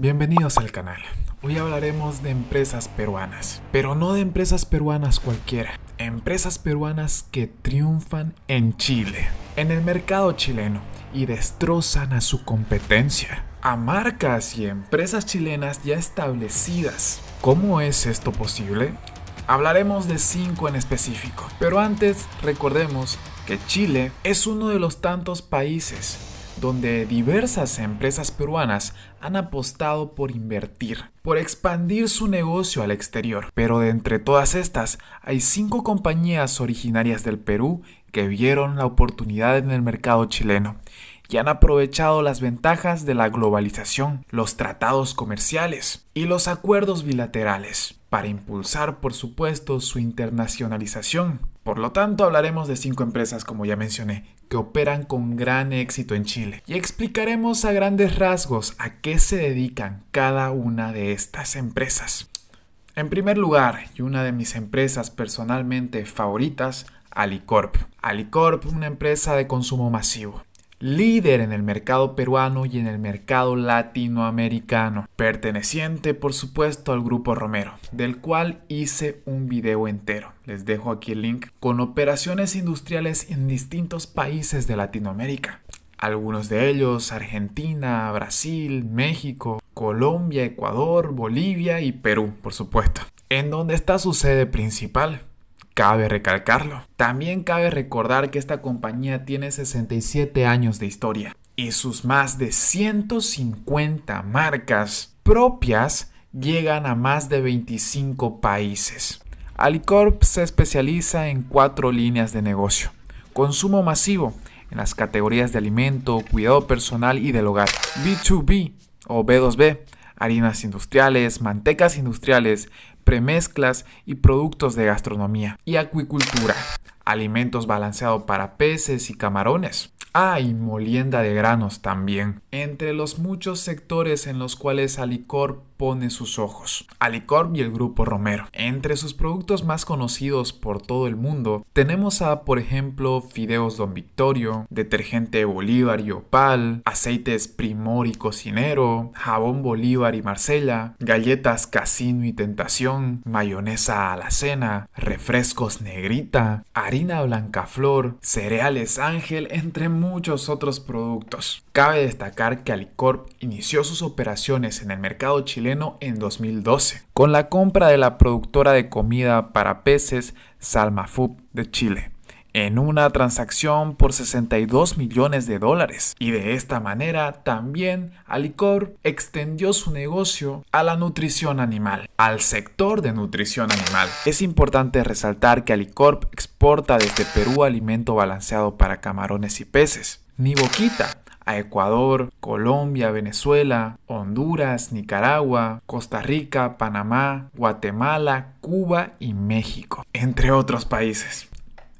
Bienvenidos al canal. Hoy hablaremos de empresas peruanas, pero no de empresas peruanas cualquiera, empresas peruanas que triunfan en Chile, en el mercado chileno y destrozan a su competencia, a marcas y empresas chilenas ya establecidas. ¿Cómo es esto posible? Hablaremos de 5 en específico, pero antes recordemos que Chile es uno de los tantos países donde diversas empresas peruanas han apostado por invertir, por expandir su negocio al exterior. Pero de entre todas estas, hay cinco compañías originarias del Perú que vieron la oportunidad en el mercado chileno y han aprovechado las ventajas de la globalización, los tratados comerciales y los acuerdos bilaterales para impulsar, por supuesto, su internacionalización. Por lo tanto, hablaremos de cinco empresas, como ya mencioné, que operan con gran éxito en Chile y explicaremos a grandes rasgos a qué se dedican cada una de estas empresas. En primer lugar, y una de mis empresas personalmente favoritas, Alicorp. Alicorp, una empresa de consumo masivo líder en el mercado peruano y en el mercado latinoamericano, perteneciente por supuesto al grupo Romero, del cual hice un video entero. Les dejo aquí el link con operaciones industriales en distintos países de Latinoamérica. Algunos de ellos Argentina, Brasil, México, Colombia, Ecuador, Bolivia y Perú, por supuesto. En donde está su sede principal, Cabe recalcarlo. También cabe recordar que esta compañía tiene 67 años de historia y sus más de 150 marcas propias llegan a más de 25 países. Alicorp se especializa en cuatro líneas de negocio. Consumo masivo, en las categorías de alimento, cuidado personal y del hogar. B2B o B2B, harinas industriales, mantecas industriales, premezclas y productos de gastronomía. Y acuicultura, alimentos balanceados para peces y camarones. Ah, y molienda de granos también. Entre los muchos sectores en los cuales Alicor pone sus ojos, Alicorp y el grupo Romero. Entre sus productos más conocidos por todo el mundo, tenemos a, por ejemplo, Fideos Don Victorio, Detergente Bolívar y Opal, Aceites Primor y Cocinero, Jabón Bolívar y Marcela, Galletas Casino y Tentación, Mayonesa a la Cena, Refrescos Negrita, Harina Flor, Cereales Ángel, entre muchos otros productos. Cabe destacar que Alicorp inició sus operaciones en el mercado chileno en 2012, con la compra de la productora de comida para peces Salma de Chile en una transacción por 62 millones de dólares. Y de esta manera también Alicorp extendió su negocio a la nutrición animal, al sector de nutrición animal. Es importante resaltar que Alicorp exporta desde Perú alimento balanceado para camarones y peces. Ni boquita Ecuador, Colombia, Venezuela, Honduras, Nicaragua, Costa Rica, Panamá, Guatemala, Cuba y México, entre otros países.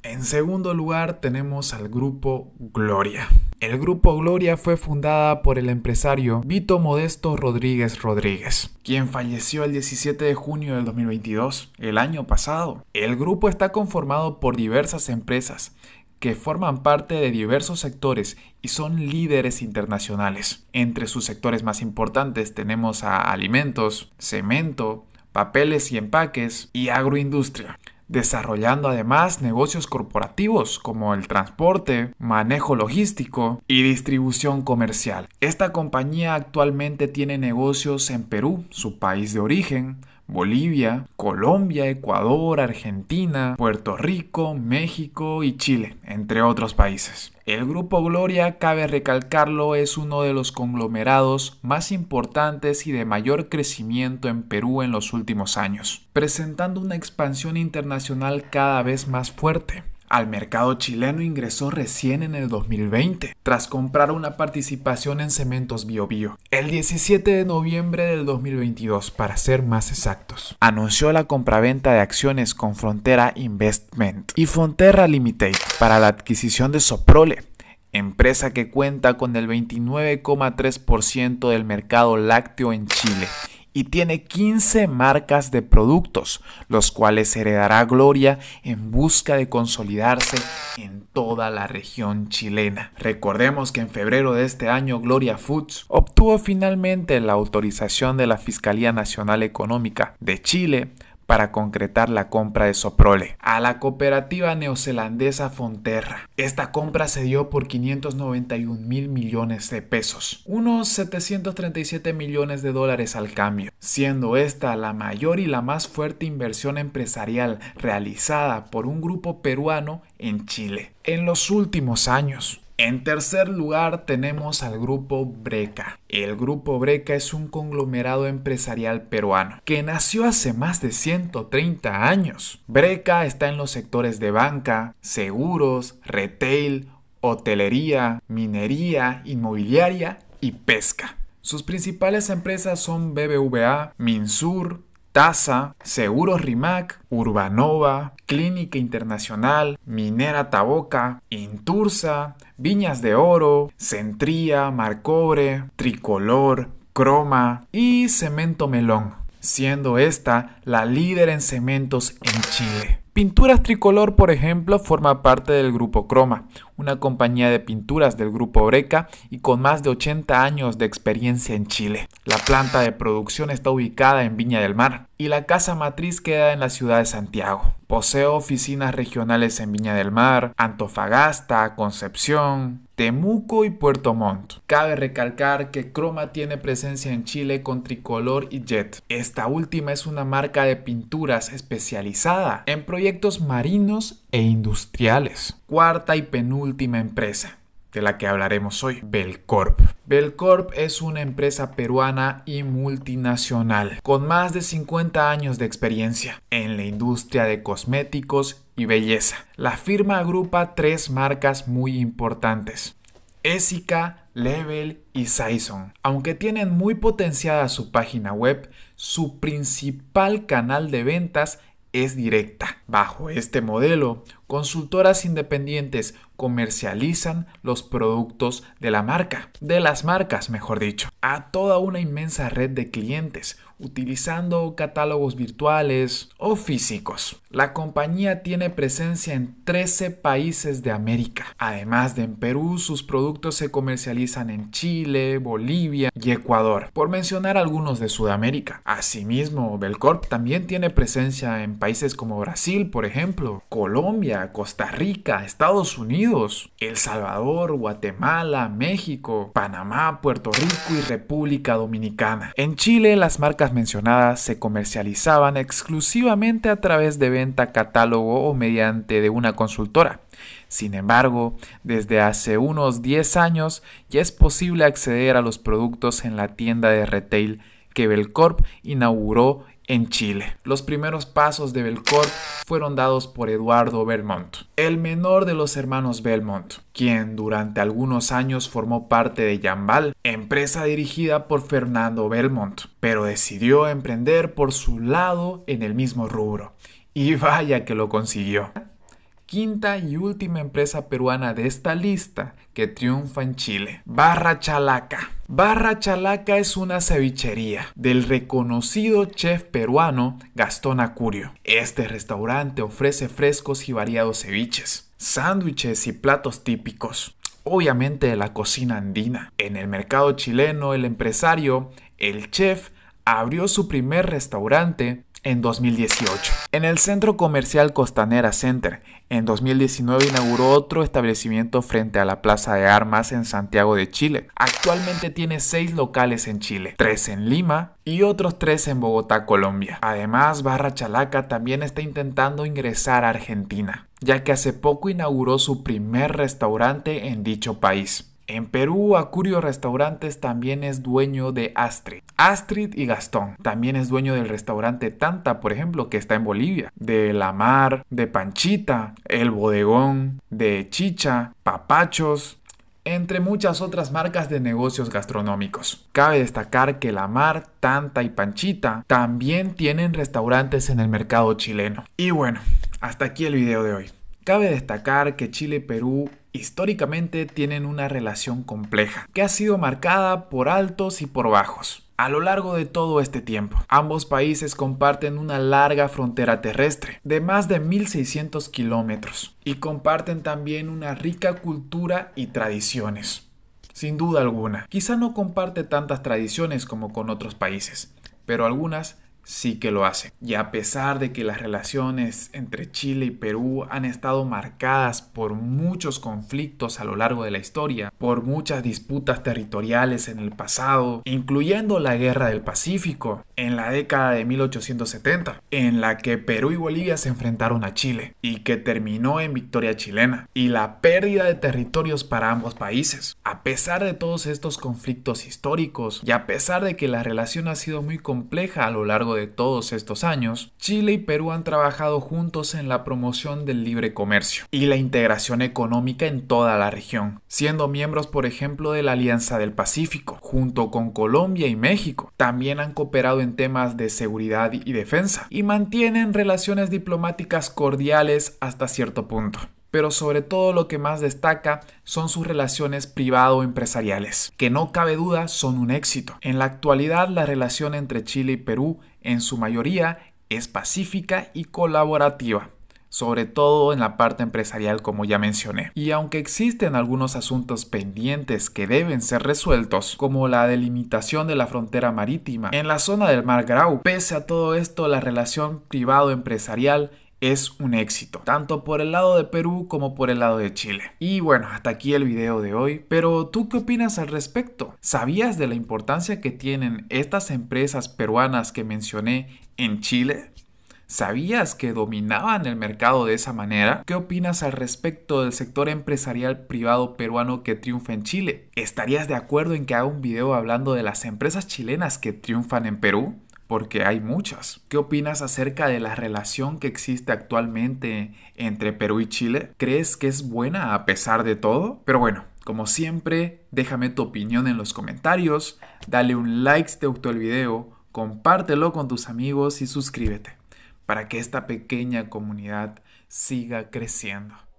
En segundo lugar tenemos al grupo Gloria. El grupo Gloria fue fundada por el empresario Vito Modesto Rodríguez Rodríguez, quien falleció el 17 de junio del 2022, el año pasado. El grupo está conformado por diversas empresas, que forman parte de diversos sectores y son líderes internacionales. Entre sus sectores más importantes tenemos a alimentos, cemento, papeles y empaques y agroindustria desarrollando además negocios corporativos como el transporte, manejo logístico y distribución comercial. Esta compañía actualmente tiene negocios en Perú, su país de origen, Bolivia, Colombia, Ecuador, Argentina, Puerto Rico, México y Chile, entre otros países. El Grupo Gloria, cabe recalcarlo, es uno de los conglomerados más importantes y de mayor crecimiento en Perú en los últimos años, presentando una expansión internacional cada vez más fuerte al mercado chileno ingresó recién en el 2020, tras comprar una participación en Cementos biobio. El 17 de noviembre del 2022, para ser más exactos, anunció la compraventa de acciones con Frontera Investment y Frontera Limited para la adquisición de Soprole, empresa que cuenta con el 29,3% del mercado lácteo en Chile y tiene 15 marcas de productos, los cuales heredará Gloria en busca de consolidarse en toda la región chilena. Recordemos que en febrero de este año Gloria Foods obtuvo finalmente la autorización de la Fiscalía Nacional Económica de Chile para concretar la compra de Soprole a la cooperativa neozelandesa Fonterra. Esta compra se dio por 591 mil millones de pesos, unos 737 millones de dólares al cambio, siendo esta la mayor y la más fuerte inversión empresarial realizada por un grupo peruano en Chile en los últimos años. En tercer lugar tenemos al grupo Breca. El grupo Breca es un conglomerado empresarial peruano que nació hace más de 130 años. Breca está en los sectores de banca, seguros, retail, hotelería, minería, inmobiliaria y pesca. Sus principales empresas son BBVA, Minsur, Taza, Seguro RIMAC, Urbanova, Clínica Internacional, Minera Taboca, Intursa, Viñas de Oro, Centría, Marcobre, Tricolor, Croma y Cemento Melón, siendo esta la líder en cementos en Chile. Pinturas Tricolor, por ejemplo, forma parte del grupo Croma, una compañía de pinturas del grupo Breca y con más de 80 años de experiencia en Chile. La planta de producción está ubicada en Viña del Mar y la casa matriz queda en la ciudad de Santiago. Posee oficinas regionales en Viña del Mar, Antofagasta, Concepción, Temuco y Puerto Montt. Cabe recalcar que Croma tiene presencia en Chile con Tricolor y Jet. Esta última es una marca de pinturas especializada en proyectos marinos e industriales. Cuarta y penúltima última empresa de la que hablaremos hoy, Belcorp. Belcorp es una empresa peruana y multinacional con más de 50 años de experiencia en la industria de cosméticos y belleza. La firma agrupa tres marcas muy importantes, Essica, Level y Saison. Aunque tienen muy potenciada su página web, su principal canal de ventas es directa. Bajo este modelo, consultoras independientes comercializan los productos de la marca, de las marcas mejor dicho, a toda una inmensa red de clientes, utilizando catálogos virtuales o físicos. La compañía tiene presencia en 13 países de América. Además de en Perú, sus productos se comercializan en Chile, Bolivia y Ecuador, por mencionar algunos de Sudamérica. Asimismo, Belcorp también tiene presencia en países como Brasil, por ejemplo, Colombia, Costa Rica, Estados Unidos, El Salvador, Guatemala, México, Panamá, Puerto Rico y República Dominicana. En Chile, las marcas mencionadas se comercializaban exclusivamente a través de venta catálogo o mediante de una consultora. Sin embargo, desde hace unos 10 años ya es posible acceder a los productos en la tienda de retail que Belcorp inauguró en Chile. Los primeros pasos de Belcorp fueron dados por Eduardo Belmont, el menor de los hermanos Belmont, quien durante algunos años formó parte de Yambal, empresa dirigida por Fernando Belmont, pero decidió emprender por su lado en el mismo rubro. Y vaya que lo consiguió quinta y última empresa peruana de esta lista que triunfa en Chile. Barra Chalaca. Barra Chalaca es una cevichería del reconocido chef peruano Gastón Acurio. Este restaurante ofrece frescos y variados ceviches, sándwiches y platos típicos. Obviamente de la cocina andina. En el mercado chileno, el empresario, el chef, abrió su primer restaurante en 2018. En el centro comercial Costanera Center, en 2019 inauguró otro establecimiento frente a la Plaza de Armas en Santiago de Chile. Actualmente tiene seis locales en Chile, tres en Lima y otros tres en Bogotá, Colombia. Además, Barra Chalaca también está intentando ingresar a Argentina, ya que hace poco inauguró su primer restaurante en dicho país. En Perú, Acurio Restaurantes también es dueño de Astrid. Astrid y Gastón. También es dueño del restaurante Tanta, por ejemplo, que está en Bolivia. De La Mar, de Panchita, El Bodegón, de Chicha, Papachos, entre muchas otras marcas de negocios gastronómicos. Cabe destacar que La Mar, Tanta y Panchita también tienen restaurantes en el mercado chileno. Y bueno, hasta aquí el video de hoy. Cabe destacar que Chile y Perú históricamente tienen una relación compleja, que ha sido marcada por altos y por bajos. A lo largo de todo este tiempo, ambos países comparten una larga frontera terrestre de más de 1.600 kilómetros y comparten también una rica cultura y tradiciones. Sin duda alguna, quizá no comparte tantas tradiciones como con otros países, pero algunas sí que lo hace. Y a pesar de que las relaciones entre Chile y Perú han estado marcadas por muchos conflictos a lo largo de la historia, por muchas disputas territoriales en el pasado, incluyendo la Guerra del Pacífico en la década de 1870, en la que Perú y Bolivia se enfrentaron a Chile y que terminó en victoria chilena y la pérdida de territorios para ambos países. A pesar de todos estos conflictos históricos y a pesar de que la relación ha sido muy compleja a lo largo de todos estos años, Chile y Perú han trabajado juntos en la promoción del libre comercio y la integración económica en toda la región, siendo miembros por ejemplo de la Alianza del Pacífico, junto con Colombia y México. También han cooperado en temas de seguridad y defensa y mantienen relaciones diplomáticas cordiales hasta cierto punto pero sobre todo lo que más destaca son sus relaciones privado-empresariales, que no cabe duda son un éxito. En la actualidad la relación entre Chile y Perú en su mayoría es pacífica y colaborativa sobre todo en la parte empresarial como ya mencioné. Y aunque existen algunos asuntos pendientes que deben ser resueltos, como la delimitación de la frontera marítima en la zona del Mar Grau, pese a todo esto la relación privado-empresarial es un éxito, tanto por el lado de Perú como por el lado de Chile. Y bueno, hasta aquí el video de hoy, pero ¿tú qué opinas al respecto? ¿Sabías de la importancia que tienen estas empresas peruanas que mencioné en Chile? ¿Sabías que dominaban el mercado de esa manera? ¿Qué opinas al respecto del sector empresarial privado peruano que triunfa en Chile? ¿Estarías de acuerdo en que haga un video hablando de las empresas chilenas que triunfan en Perú? porque hay muchas. ¿Qué opinas acerca de la relación que existe actualmente entre Perú y Chile? ¿Crees que es buena a pesar de todo? Pero bueno, como siempre, déjame tu opinión en los comentarios, dale un like si te gustó el video, compártelo con tus amigos y suscríbete para que esta pequeña comunidad siga creciendo.